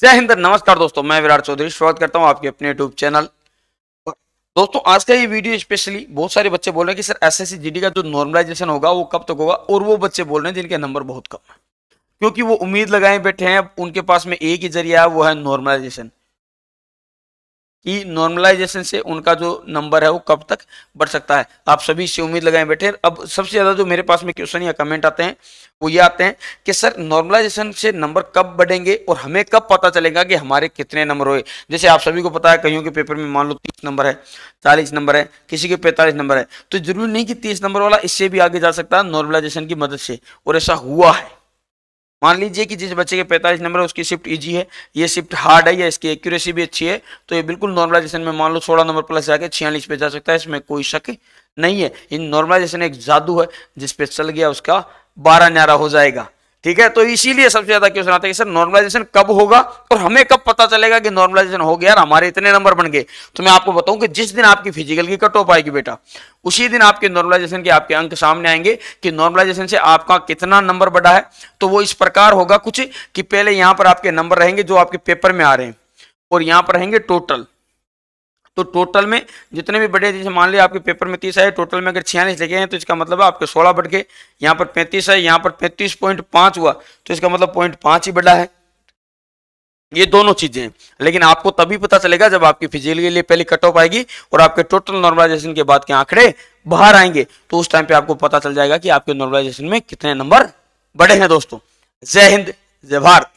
जय हिंद नमस्कार दोस्तों मैं विराट चौधरी स्वागत करता हूं आपके अपने यूट्यूब चैनल दोस्तों आज का ये वीडियो स्पेशली बहुत सारे बच्चे बोल रहे हैं कि सर एस एस का जो नॉर्मलाइजेशन होगा वो कब तक होगा और वो बच्चे बोल रहे हैं जिनके नंबर बहुत कम है क्योंकि वो उम्मीद लगाए बैठे हैं उनके पास में एक ही जरिया है वो है नॉर्मलाइजेशन कि नॉर्मलाइजेशन से उनका जो नंबर है वो कब तक बढ़ सकता है आप सभी इससे उम्मीद लगाए बैठे अब सबसे ज़्यादा जो मेरे पास में क्वेश्चन या कमेंट आते हैं वो ये आते हैं कि सर नॉर्मलाइजेशन से नंबर कब बढ़ेंगे और हमें कब पता चलेगा कि हमारे कितने नंबर हुए जैसे आप सभी को पता है कहीं के पेपर में मान लो तीस नंबर है चालीस नंबर है किसी के पैंतालीस नंबर है तो जरूरी नहीं कि तीस नंबर वाला इससे भी आगे जा सकता है नॉर्मलाइजेशन की मदद से और ऐसा हुआ है मान लीजिए कि जिस बच्चे के 45 नंबर है उसकी शिफ्ट ईजी है ये शिफ्ट हार्ड है या इसकी एक्यूरेसी भी अच्छी है तो ये बिल्कुल नॉर्मलाइजेशन में मान लो सोलह नंबर प्लस जाके छियालीस पे जा सकता है इसमें कोई शक नहीं है इन नॉर्मलाइजेशन एक जादू है जिसपे चल गया उसका बारह न्यारा हो जाएगा ठीक है तो इसीलिए सबसे ज्यादा क्वेश्चन आता है कि सर नॉर्मलाइजेशन कब होगा और हमें कब पता चलेगा कि नॉर्मलाइजेशन हो गया यार हमारे इतने नंबर बन गए तो मैं आपको बताऊं कि जिस दिन आपकी फिजिकल की कट ऑफ आएगी बेटा उसी दिन आपके नॉर्मलाइजेशन के आपके अंक सामने आएंगे कि नॉर्मलाइजेशन से आपका कितना नंबर बढ़ा है तो वो इस प्रकार होगा कुछ कि पहले यहां पर आपके नंबर रहेंगे जो आपके पेपर में आ रहे हैं और यहां पर रहेंगे टोटल तो टोटल में जितने भी बड़े जैसे मान लिया आपके पेपर में तीस आए टोटल में अगर छियालीस लगे हैं तो इसका मतलब आपके सोलह बढ़ गए यहाँ पर पैंतीस है यहाँ पर पैंतीस पॉइंट पाँच हुआ तो इसका मतलब पॉइंट पाँच ही बड़ा है ये दोनों चीजें लेकिन आपको तभी पता चलेगा जब आपकी फिजिकल के लिए पहले कट ऑफ आएगी और आपके टोटल नॉर्मलाइजेशन के बाद के आंकड़े बाहर आएंगे तो उस टाइम पे आपको पता चल जाएगा कि आपके नॉर्मलाइजेशन में कितने नंबर बढ़े हैं दोस्तों जय हिंद जय भारत